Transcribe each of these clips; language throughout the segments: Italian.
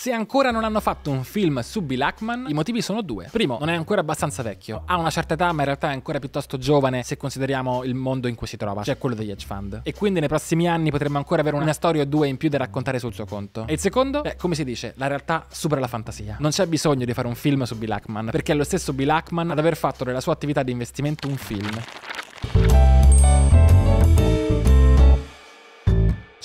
Se ancora non hanno fatto un film su Bill Ackman, i motivi sono due. Primo, non è ancora abbastanza vecchio. Ha una certa età, ma in realtà è ancora piuttosto giovane se consideriamo il mondo in cui si trova, cioè quello degli hedge fund. E quindi nei prossimi anni potremmo ancora avere una storia o due in più da raccontare sul suo conto. E il secondo, beh, come si dice, la realtà supera la fantasia. Non c'è bisogno di fare un film su Bill Ackman, perché è lo stesso Bill Ackman ad aver fatto della sua attività di investimento un film.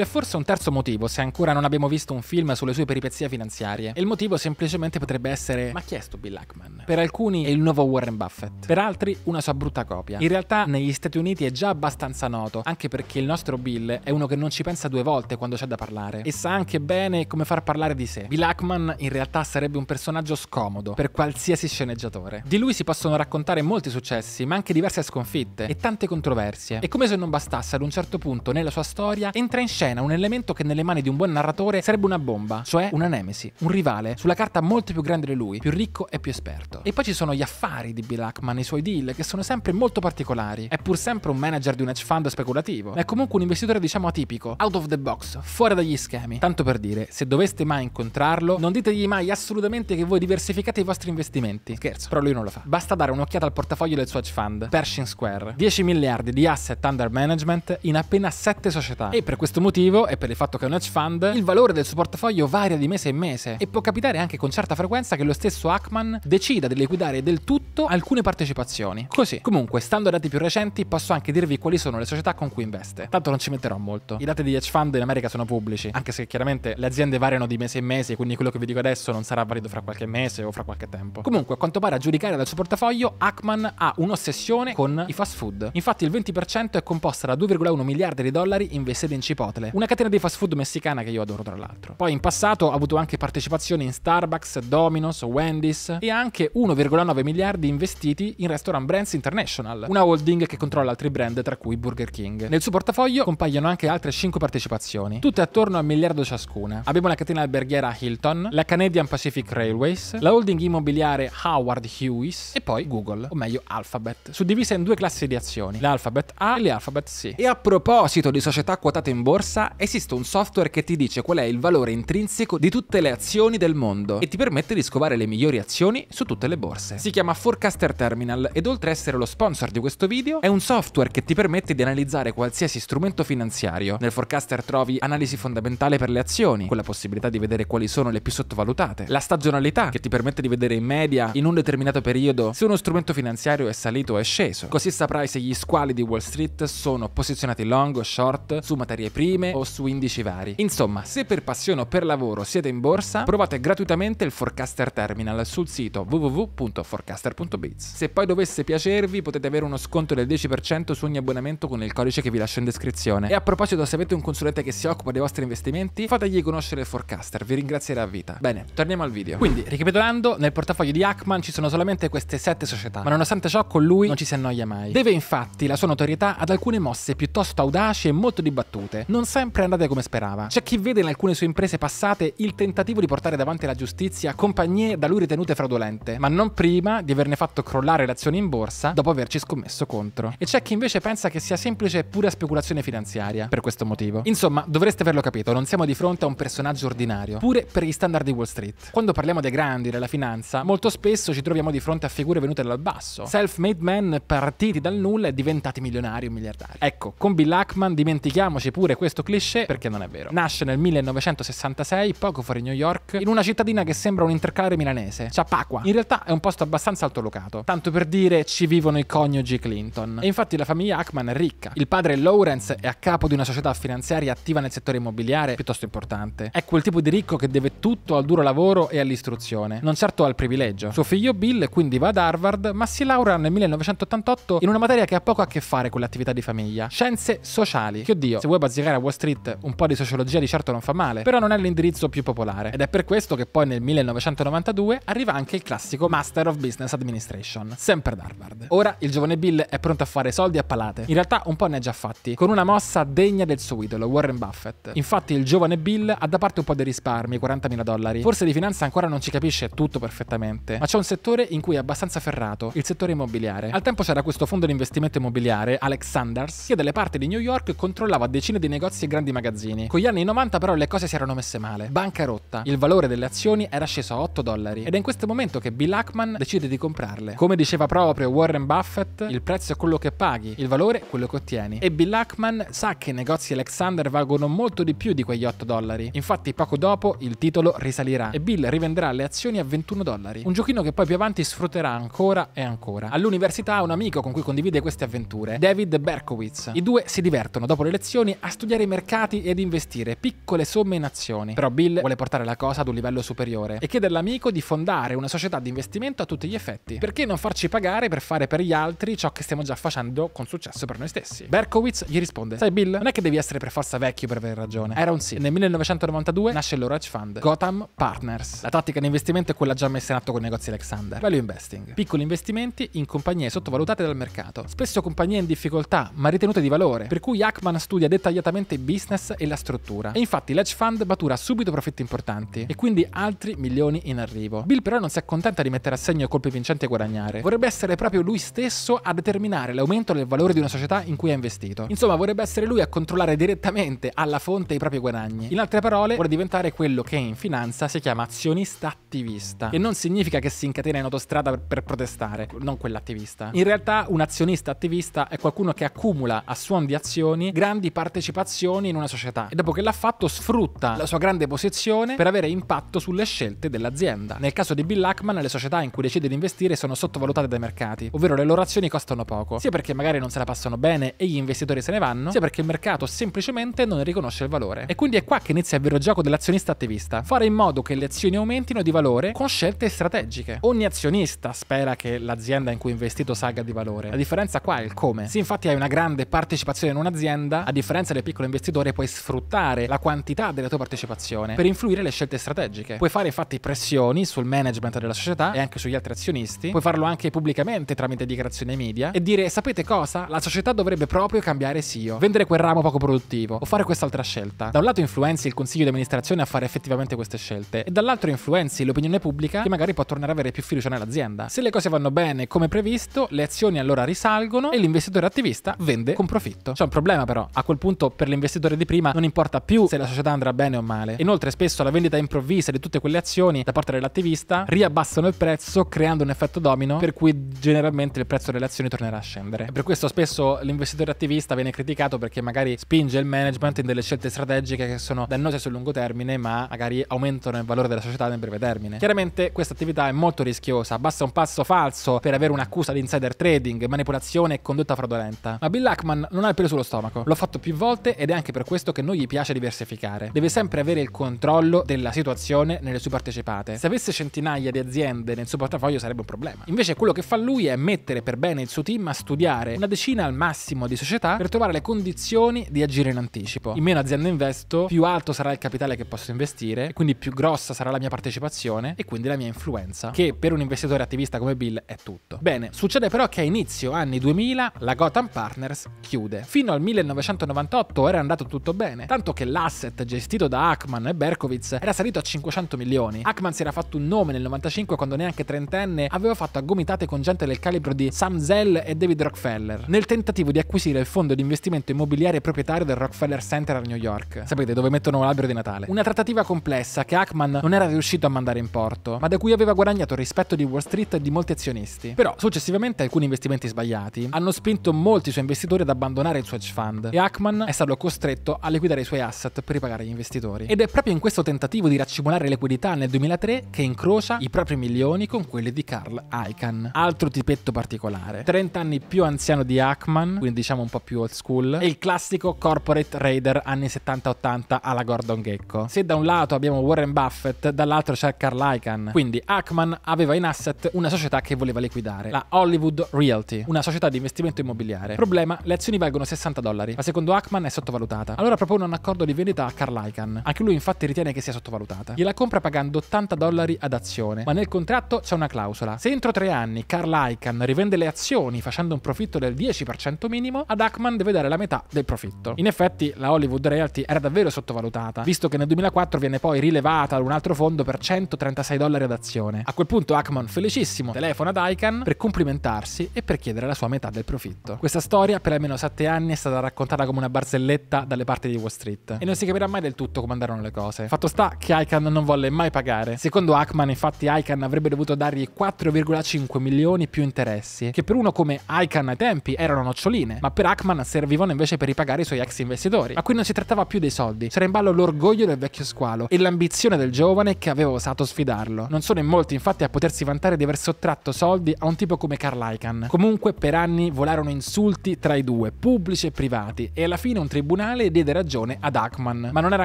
C'è forse un terzo motivo, se ancora non abbiamo visto un film sulle sue peripezie finanziarie. E il motivo semplicemente potrebbe essere: ma chi è sto Bill Ackman? Per alcuni è il nuovo Warren Buffett, per altri una sua brutta copia. In realtà negli Stati Uniti è già abbastanza noto, anche perché il nostro Bill è uno che non ci pensa due volte quando c'è da parlare e sa anche bene come far parlare di sé. Bill Ackman in realtà sarebbe un personaggio scomodo per qualsiasi sceneggiatore. Di lui si possono raccontare molti successi, ma anche diverse sconfitte e tante controversie. E come se non bastasse, ad un certo punto nella sua storia entra in scena scena un elemento che nelle mani di un buon narratore sarebbe una bomba, cioè una nemesi, un rivale, sulla carta molto più grande di lui, più ricco e più esperto. E poi ci sono gli affari di Bill Ackman e i suoi deal, che sono sempre molto particolari. È pur sempre un manager di un hedge fund speculativo, ma è comunque un investitore diciamo atipico, out of the box, fuori dagli schemi. Tanto per dire, se doveste mai incontrarlo, non ditegli mai assolutamente che voi diversificate i vostri investimenti. Scherzo, però lui non lo fa. Basta dare un'occhiata al portafoglio del suo hedge fund, Pershing Square. 10 miliardi di asset under management in appena 7 società. E per questo motivo motivo, e per il fatto che è un hedge fund, il valore del suo portafoglio varia di mese in mese e può capitare anche con certa frequenza che lo stesso Ackman decida di liquidare del tutto alcune partecipazioni. Così. Comunque, stando ai dati più recenti, posso anche dirvi quali sono le società con cui investe. Tanto non ci metterò molto. I dati di hedge fund in America sono pubblici, anche se chiaramente le aziende variano di mese in mese, quindi quello che vi dico adesso non sarà valido fra qualche mese o fra qualche tempo. Comunque, a quanto pare a giudicare dal suo portafoglio, Ackman ha un'ossessione con i fast food. Infatti il 20% è composta da 2,1 miliardi di dollari investiti in cipotle Chiamatele. Una catena di fast food messicana che io adoro, tra l'altro. Poi in passato ha avuto anche partecipazioni in Starbucks, Domino's, Wendy's e anche 1,9 miliardi investiti in Restaurant Brands International, una holding che controlla altri brand, tra cui Burger King. Nel suo portafoglio compaiono anche altre 5 partecipazioni, tutte attorno a un miliardo ciascuna. Abbiamo la catena alberghiera Hilton, la Canadian Pacific Railways, la holding immobiliare Howard Hughes e poi Google, o meglio Alphabet, suddivisa in due classi di azioni, l'Alphabet A e l'Alphabet C. E a proposito di società quotate in borsa, borsa esiste un software che ti dice qual è il valore intrinseco di tutte le azioni del mondo e ti permette di scovare le migliori azioni su tutte le borse. Si chiama Forecaster Terminal ed oltre a essere lo sponsor di questo video è un software che ti permette di analizzare qualsiasi strumento finanziario. Nel Forecaster trovi analisi fondamentale per le azioni, con la possibilità di vedere quali sono le più sottovalutate, la stagionalità che ti permette di vedere in media in un determinato periodo se uno strumento finanziario è salito o è sceso. Così saprai se gli squali di Wall Street sono posizionati long o short su materie prime prime o su indici vari. Insomma, se per passione o per lavoro siete in borsa, provate gratuitamente il Forecaster Terminal sul sito www.forecaster.biz. Se poi dovesse piacervi, potete avere uno sconto del 10% su ogni abbonamento con il codice che vi lascio in descrizione. E a proposito, se avete un consulente che si occupa dei vostri investimenti, fategli conoscere il Forecaster, vi ringrazierà a vita. Bene, torniamo al video. Quindi, ricapitolando, nel portafoglio di Ackman ci sono solamente queste 7 società, ma nonostante ciò con lui non ci si annoia mai. Deve infatti la sua notorietà ad alcune mosse piuttosto audaci e molto dibattute, non sempre andate come sperava. C'è chi vede in alcune sue imprese passate il tentativo di portare davanti alla giustizia compagnie da lui ritenute fraudolente, ma non prima di averne fatto crollare le azioni in borsa dopo averci scommesso contro. E c'è chi invece pensa che sia semplice e pura speculazione finanziaria, per questo motivo. Insomma, dovreste averlo capito, non siamo di fronte a un personaggio ordinario, pure per gli standard di Wall Street. Quando parliamo dei grandi, della finanza, molto spesso ci troviamo di fronte a figure venute dal basso, self-made men partiti dal nulla e diventati milionari o miliardari. Ecco, con Bill Ackman dimentichiamoci pure questo questo cliché perché non è vero. Nasce nel 1966, poco fuori New York, in una cittadina che sembra un intercalare milanese, Ciapacqua. In realtà è un posto abbastanza altolocato, tanto per dire ci vivono i coniugi Clinton. E infatti la famiglia Ackman è ricca. Il padre Lawrence è a capo di una società finanziaria attiva nel settore immobiliare piuttosto importante. È quel tipo di ricco che deve tutto al duro lavoro e all'istruzione, non certo al privilegio. Suo figlio Bill quindi va ad Harvard, ma si laurea nel 1988 in una materia che ha poco a che fare con l'attività di famiglia, scienze sociali. Che oddio, se vuoi bazzicare a Wall Street un po' di sociologia di certo non fa male, però non è l'indirizzo più popolare ed è per questo che poi nel 1992 arriva anche il classico Master of Business Administration, sempre ad Harvard. Ora il giovane Bill è pronto a fare soldi a palate, in realtà un po' ne ha già fatti, con una mossa degna del suo idolo, Warren Buffett. Infatti il giovane Bill ha da parte un po' dei risparmi, 40.000 dollari. Forse di finanza ancora non ci capisce tutto perfettamente, ma c'è un settore in cui è abbastanza ferrato, il settore immobiliare. Al tempo c'era questo fondo di investimento immobiliare, Alexanders, che dalle parti di New York controllava decine di negozi e grandi magazzini. Con gli anni 90 però le cose si erano messe male. Bancarotta. Il valore delle azioni era sceso a 8 dollari ed è in questo momento che Bill Ackman decide di comprarle. Come diceva proprio Warren Buffett, il prezzo è quello che paghi, il valore è quello che ottieni. E Bill Ackman sa che i negozi Alexander valgono molto di più di quegli 8 dollari. Infatti poco dopo il titolo risalirà e Bill rivenderà le azioni a 21 dollari. Un giochino che poi più avanti sfrutterà ancora e ancora. All'università ha un amico con cui condivide queste avventure, David Berkowitz. I due si divertono dopo le lezioni a studiare mercati ed investire piccole somme in azioni. Però Bill vuole portare la cosa ad un livello superiore e chiede all'amico di fondare una società di investimento a tutti gli effetti. Perché non farci pagare per fare per gli altri ciò che stiamo già facendo con successo per noi stessi? Berkowitz gli risponde: Sai, Bill, non è che devi essere per forza vecchio per avere ragione. Era un sì. Nel 1992 nasce il loro hedge fund, Gotham Partners. La tattica di investimento è quella già messa in atto con i negozi Alexander. Value investing. Piccoli investimenti in compagnie sottovalutate dal mercato. Spesso compagnie in difficoltà, ma ritenute di valore, per cui Ackman studia dettagliatamente importante business e la struttura. E infatti l'hedge fund batura subito profitti importanti e quindi altri milioni in arrivo. Bill però non si accontenta di mettere a segno colpi vincenti e guadagnare. Vorrebbe essere proprio lui stesso a determinare l'aumento del valore di una società in cui ha investito. Insomma, vorrebbe essere lui a controllare direttamente alla fonte i propri guadagni. In altre parole, vuole diventare quello che in finanza si chiama azionista attivista, E non significa che si incatena in autostrada per protestare, non quell'attivista. In realtà un azionista attivista è qualcuno che accumula a suon di azioni grandi partecipazioni posizioni in una società e dopo che l'ha fatto sfrutta la sua grande posizione per avere impatto sulle scelte dell'azienda. Nel caso di Bill Ackman le società in cui decide di investire sono sottovalutate dai mercati, ovvero le loro azioni costano poco, sia perché magari non se la passano bene e gli investitori se ne vanno, sia perché il mercato semplicemente non ne riconosce il valore. E quindi è qua che inizia il vero gioco dell'azionista attivista, fare in modo che le azioni aumentino di valore con scelte strategiche. Ogni azionista spera che l'azienda in cui è investito salga di valore, la differenza qua è il come. Se infatti hai una grande partecipazione in un'azienda, a differenza delle piccole investitore puoi sfruttare la quantità della tua partecipazione per influire le scelte strategiche. Puoi fare infatti pressioni sul management della società e anche sugli altri azionisti, puoi farlo anche pubblicamente tramite dichiarazioni ai media e dire sapete cosa? La società dovrebbe proprio cambiare CEO, vendere quel ramo poco produttivo o fare quest'altra scelta. Da un lato influenzi il consiglio di amministrazione a fare effettivamente queste scelte e dall'altro influenzi l'opinione pubblica che magari può tornare ad avere più fiducia nell'azienda. Se le cose vanno bene come previsto, le azioni allora risalgono e l'investitore attivista vende con profitto. C'è un problema però, a quel punto per l'investitore investitore di prima non importa più se la società andrà bene o male. Inoltre spesso la vendita improvvisa di tutte quelle azioni da parte dell'attivista riabbassano il prezzo creando un effetto domino per cui generalmente il prezzo delle azioni tornerà a scendere. E per questo spesso l'investitore attivista viene criticato perché magari spinge il management in delle scelte strategiche che sono dannose sul lungo termine ma magari aumentano il valore della società nel breve termine. Chiaramente questa attività è molto rischiosa, basta un passo falso per avere un'accusa di insider trading, manipolazione e condotta fraudolenta. Ma Bill Ackman non ha il pelo sullo stomaco, l'ho fatto più volte ed ed è anche per questo che non gli piace diversificare. Deve sempre avere il controllo della situazione nelle sue partecipate. Se avesse centinaia di aziende nel suo portafoglio sarebbe un problema. Invece quello che fa lui è mettere per bene il suo team a studiare una decina al massimo di società per trovare le condizioni di agire in anticipo. In meno aziende investo, più alto sarà il capitale che posso investire, quindi più grossa sarà la mia partecipazione e quindi la mia influenza, che per un investitore attivista come Bill è tutto. Bene, succede però che a inizio anni 2000 la Gotham Partners chiude. Fino al 1998 era era andato tutto bene, tanto che l'asset gestito da Ackman e Berkowitz era salito a 500 milioni. Ackman si era fatto un nome nel 95 quando neanche trentenne aveva fatto aggomitate con gente del calibro di Sam Zell e David Rockefeller, nel tentativo di acquisire il fondo di investimento immobiliare proprietario del Rockefeller Center a New York. Sapete, dove mettono l'albero di Natale. Una trattativa complessa che Ackman non era riuscito a mandare in porto, ma da cui aveva guadagnato il rispetto di Wall Street e di molti azionisti. Però successivamente alcuni investimenti sbagliati hanno spinto molti suoi investitori ad abbandonare il suo hedge fund e Ackman è stato costretto costretto a liquidare i suoi asset per ripagare gli investitori. Ed è proprio in questo tentativo di raccimolare liquidità nel 2003 che incrocia i propri milioni con quelli di Carl Icahn, altro tipetto particolare. 30 anni più anziano di Ackman, quindi diciamo un po' più old school, e il classico corporate raider anni 70-80 alla Gordon Gecko. Se da un lato abbiamo Warren Buffett, dall'altro c'è Carl Icahn, quindi Ackman aveva in asset una società che voleva liquidare, la Hollywood Realty, una società di investimento immobiliare. Problema, le azioni valgono 60 dollari, ma secondo Ackman è sottovalutato sottovalutata. Allora propone un accordo di vendita a Carl Icahn. Anche lui infatti ritiene che sia sottovalutata. Gliela compra pagando 80 dollari ad azione, ma nel contratto c'è una clausola. Se entro tre anni Carl Icahn rivende le azioni facendo un profitto del 10% minimo, ad Ackman deve dare la metà del profitto. In effetti la Hollywood Realty era davvero sottovalutata, visto che nel 2004 viene poi rilevata ad un altro fondo per 136 dollari ad azione. A quel punto Ackman, felicissimo, telefona ad Icahn per complimentarsi e per chiedere la sua metà del profitto. Questa storia per almeno 7 anni è stata raccontata come una barzelletta vendetta dalle parti di Wall Street e non si capirà mai del tutto come andarono le cose. Fatto sta che Icahn non volle mai pagare. Secondo Ackman, infatti, Icahn avrebbe dovuto dargli 4,5 milioni più interessi, che per uno come Icahn ai tempi erano noccioline, ma per Ackman servivano invece per ripagare i suoi ex investitori. A qui non si trattava più dei soldi, c'era in ballo l'orgoglio del vecchio squalo e l'ambizione del giovane che aveva osato sfidarlo. Non sono in molti, infatti, a potersi vantare di aver sottratto soldi a un tipo come Carl Icahn. Comunque, per anni volarono insulti tra i due, pubblici e privati, e alla fine un tribunale tribunale e diede ragione ad Ackman. Ma non era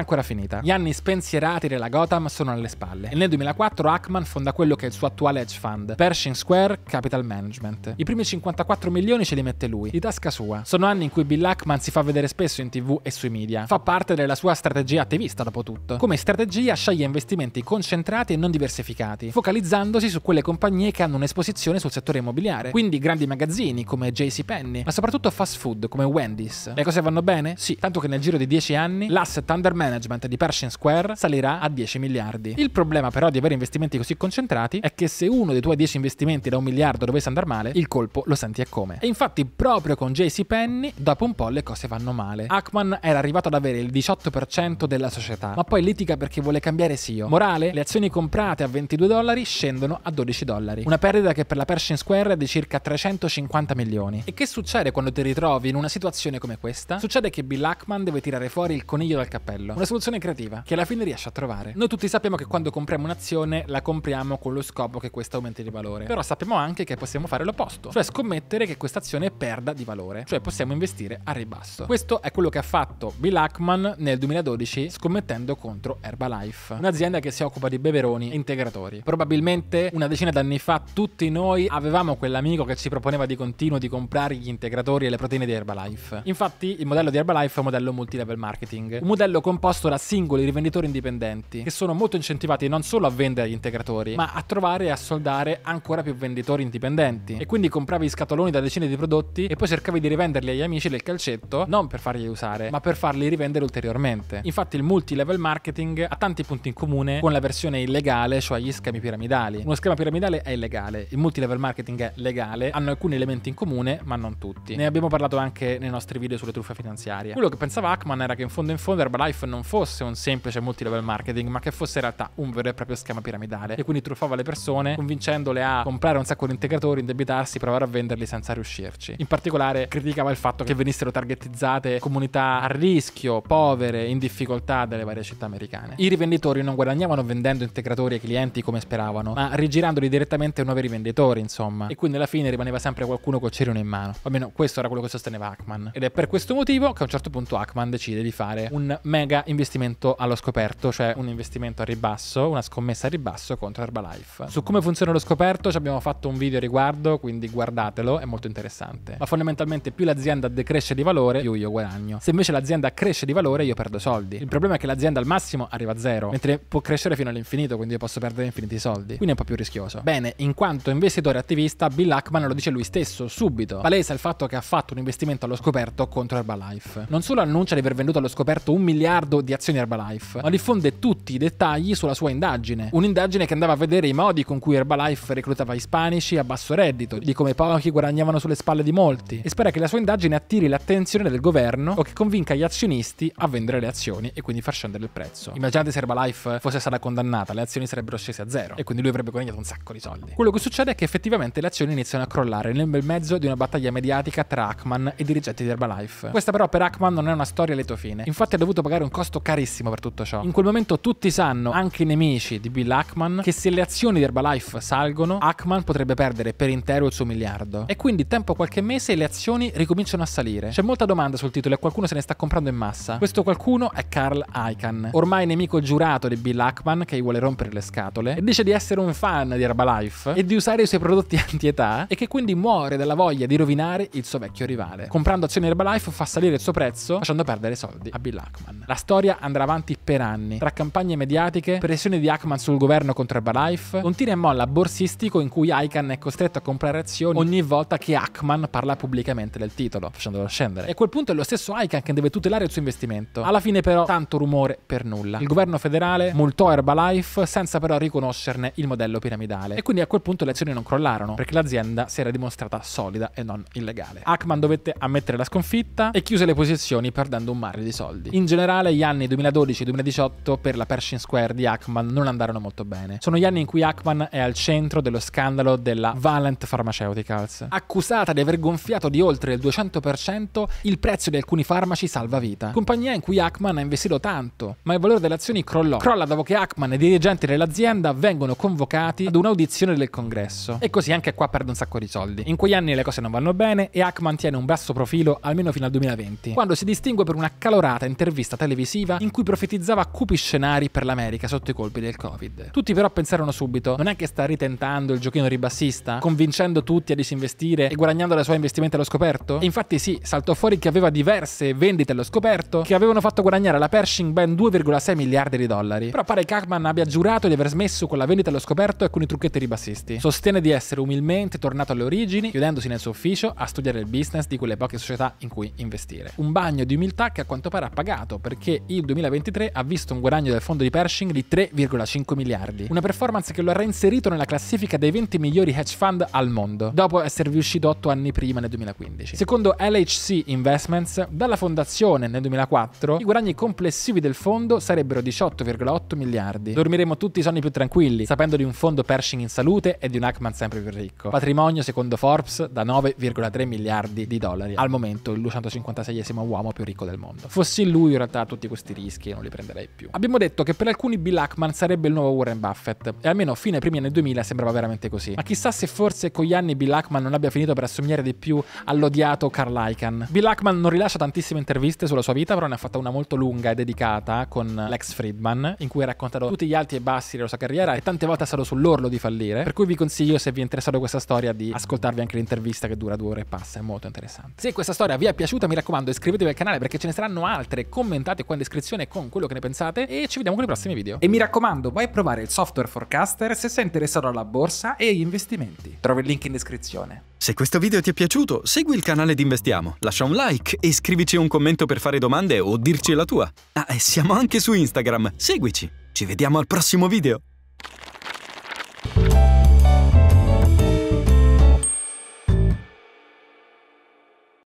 ancora finita. Gli anni spensierati della Gotham sono alle spalle. E nel 2004 Ackman fonda quello che è il suo attuale hedge fund, Pershing Square Capital Management. I primi 54 milioni ce li mette lui, di tasca sua. Sono anni in cui Bill Ackman si fa vedere spesso in tv e sui media. Fa parte della sua strategia attivista, dopo tutto. Come strategia sceglie investimenti concentrati e non diversificati, focalizzandosi su quelle compagnie che hanno un'esposizione sul settore immobiliare, quindi grandi magazzini come JCPenney, ma soprattutto fast food come Wendy's. Le cose vanno bene? Sì, tanto che nel giro di 10 anni l'asset under management di Pershing Square salirà a 10 miliardi. Il problema però di avere investimenti così concentrati è che se uno dei tuoi 10 investimenti da un miliardo dovesse andare male, il colpo lo senti e come. E infatti proprio con JC Penny, dopo un po' le cose vanno male. Ackman era arrivato ad avere il 18% della società, ma poi litiga perché vuole cambiare CEO. Morale, le azioni comprate a 22 dollari scendono a 12 dollari. Una perdita che per la Pershing Square è di circa 350 milioni. E che succede quando ti ritrovi in una situazione come questa? Succede che Bill Lachman deve tirare fuori il coniglio dal cappello. Una soluzione creativa, che alla fine riesce a trovare. Noi tutti sappiamo che quando compriamo un'azione, la compriamo con lo scopo che questa aumenti di valore. Però sappiamo anche che possiamo fare l'opposto, cioè scommettere che questa azione perda di valore, cioè possiamo investire a ribasso. Questo è quello che ha fatto Bill Ackman nel 2012 scommettendo contro Herbalife, un'azienda che si occupa di beveroni e integratori. Probabilmente una decina d'anni fa tutti noi avevamo quell'amico che ci proponeva di continuo di comprare gli integratori e le proteine di Herbalife. Infatti il modello di Herbalife terzo modello multilevel marketing, un modello composto da singoli rivenditori indipendenti che sono molto incentivati non solo a vendere agli integratori, ma a trovare e a soldare ancora più venditori indipendenti. E quindi compravi scatoloni da decine di prodotti e poi cercavi di rivenderli agli amici del calcetto, non per farli usare, ma per farli rivendere ulteriormente. Infatti il multilevel marketing ha tanti punti in comune con la versione illegale, cioè gli schemi piramidali. Uno schema piramidale è illegale, il multilevel marketing è legale, hanno alcuni elementi in comune, ma non tutti. Ne abbiamo parlato anche nei nostri video sulle truffe finanziarie. Quello quello che pensava Ackman era che in fondo in fondo Herbalife non fosse un semplice multilevel marketing, ma che fosse in realtà un vero e proprio schema piramidale. E quindi truffava le persone, convincendole a comprare un sacco di integratori, indebitarsi, provare a venderli senza riuscirci. In particolare criticava il fatto che venissero targetizzate comunità a rischio, povere, in difficoltà delle varie città americane. I rivenditori non guadagnavano vendendo integratori ai clienti come speravano, ma rigirandoli direttamente a nuovi rivenditori, insomma. E quindi alla fine rimaneva sempre qualcuno col cerino in mano. Almeno questo era quello che sosteneva Ackman. Ed è per questo motivo che a un certo punto punto Ackman decide di fare un mega investimento allo scoperto, cioè un investimento a ribasso, una scommessa a ribasso contro Herbalife. Su come funziona lo scoperto ci abbiamo fatto un video a riguardo, quindi guardatelo, è molto interessante. Ma fondamentalmente più l'azienda decresce di valore, più io guadagno. Se invece l'azienda cresce di valore, io perdo soldi. Il problema è che l'azienda al massimo arriva a zero, mentre può crescere fino all'infinito, quindi io posso perdere infiniti soldi. Quindi è un po' più rischioso. Bene, in quanto investitore attivista, Bill Ackman lo dice lui stesso, subito. Palese il fatto che ha fatto un investimento allo scoperto contro Herbalife. Non solo annuncia di aver venduto allo scoperto un miliardo di azioni Herbalife, ma diffonde tutti i dettagli sulla sua indagine. Un'indagine che andava a vedere i modi con cui Herbalife reclutava ispanici a basso reddito, di come pochi guadagnavano sulle spalle di molti, e spera che la sua indagine attiri l'attenzione del governo o che convinca gli azionisti a vendere le azioni e quindi far scendere il prezzo. Immaginate se Herbalife fosse stata condannata, le azioni sarebbero scese a zero e quindi lui avrebbe guadagnato un sacco di soldi. Quello che succede è che effettivamente le azioni iniziano a crollare nel bel mezzo di una battaglia mediatica tra Ackman e i dirigenti di Herbalife. Questa però per Ackman parlando non è una storia a lieto fine. Infatti ha dovuto pagare un costo carissimo per tutto ciò. In quel momento tutti sanno, anche i nemici di Bill Ackman, che se le azioni di Herbalife salgono, Ackman potrebbe perdere per intero il suo miliardo. E quindi tempo qualche mese le azioni ricominciano a salire. C'è molta domanda sul titolo e qualcuno se ne sta comprando in massa. Questo qualcuno è Carl Icahn, ormai nemico giurato di Bill Ackman che gli vuole rompere le scatole, e dice di essere un fan di Herbalife e di usare i suoi prodotti anti-età e che quindi muore dalla voglia di rovinare il suo vecchio rivale. Comprando azioni Herbalife fa salire il suo prezzo prezzo facendo perdere soldi a Bill Ackman. La storia andrà avanti per anni, tra campagne mediatiche, pressioni di Ackman sul governo contro Herbalife, un tira e molla borsistico in cui Icahn è costretto a comprare azioni ogni volta che Ackman parla pubblicamente del titolo, facendolo scendere. E a quel punto è lo stesso Icahn che deve tutelare il suo investimento. Alla fine però tanto rumore per nulla. Il governo federale multò Herbalife senza però riconoscerne il modello piramidale. E quindi a quel punto le azioni non crollarono, perché l'azienda si era dimostrata solida e non illegale. Ackman dovette ammettere la sconfitta e chiuse le posizioni produzioni perdendo un mare di soldi. In generale gli anni 2012-2018 per la Pershing Square di Ackman non andarono molto bene. Sono gli anni in cui Ackman è al centro dello scandalo della Valent Pharmaceuticals. Accusata di aver gonfiato di oltre il 200% il prezzo di alcuni farmaci salvavita, compagnia in cui Ackman ha investito tanto, ma il valore delle azioni crollò. Crolla dopo che Ackman e i dirigenti dell'azienda vengono convocati ad un'audizione del congresso. E così anche qua perde un sacco di soldi. In quegli anni le cose non vanno bene e Ackman tiene un basso profilo almeno fino al 2020, quando si distingue per una calorata intervista televisiva in cui profetizzava cupi scenari per l'America sotto i colpi del Covid. Tutti però pensarono subito, non è che sta ritentando il giochino ribassista, convincendo tutti a disinvestire e guadagnando la sua investimenti allo scoperto? E infatti sì, saltò fuori che aveva diverse vendite allo scoperto che avevano fatto guadagnare alla Pershing ben 2,6 miliardi di dollari. Però pare che Kachman abbia giurato di aver smesso con la vendita allo scoperto e con i trucchetti ribassisti. Sostiene di essere umilmente tornato alle origini, chiudendosi nel suo ufficio a studiare il business di quelle poche società in cui investire. Un bacio guadagno di umiltà che a quanto pare ha pagato, perché il 2023 ha visto un guadagno del fondo di Pershing di 3,5 miliardi, una performance che lo ha reinserito nella classifica dei 20 migliori hedge fund al mondo, dopo esservi uscito 8 anni prima nel 2015. Secondo LHC Investments, dalla fondazione nel 2004, i guadagni complessivi del fondo sarebbero 18,8 miliardi. Dormiremo tutti i sonni più tranquilli, sapendo di un fondo Pershing in salute e di un Ackman sempre più ricco. Patrimonio, secondo Forbes, da 9,3 miliardi di dollari, al momento il 256 esimo uomo uomo più ricco del mondo. Fossi lui in realtà tutti questi rischi non li prenderei più. Abbiamo detto che per alcuni Bill Ackman sarebbe il nuovo Warren Buffett e almeno fino ai primi anni 2000 sembrava veramente così. Ma chissà se forse con gli anni Bill Ackman non abbia finito per assomigliare di più all'odiato Carl Icahn. Bill Ackman non rilascia tantissime interviste sulla sua vita, però ne ha fatta una molto lunga e dedicata con l'ex Friedman in cui ha raccontato tutti gli alti e bassi della sua carriera e tante volte è stato sull'orlo di fallire, per cui vi consiglio se vi è interessato questa storia di ascoltarvi anche l'intervista che dura due ore e passa, è molto interessante. Se questa storia vi è piaciuta mi raccomando iscrivetevi video del canale perché ce ne saranno altre, commentate qua in descrizione con quello che ne pensate e ci vediamo con i prossimi video. E mi raccomando, vai a provare il software Forecaster se sei interessato alla borsa e agli investimenti. Trovi il link in descrizione. Se questo video ti è piaciuto, segui il canale di Investiamo, lascia un like e scrivici un commento per fare domande o dirci la tua. Ah, e siamo anche su Instagram, seguici. Ci vediamo al prossimo video.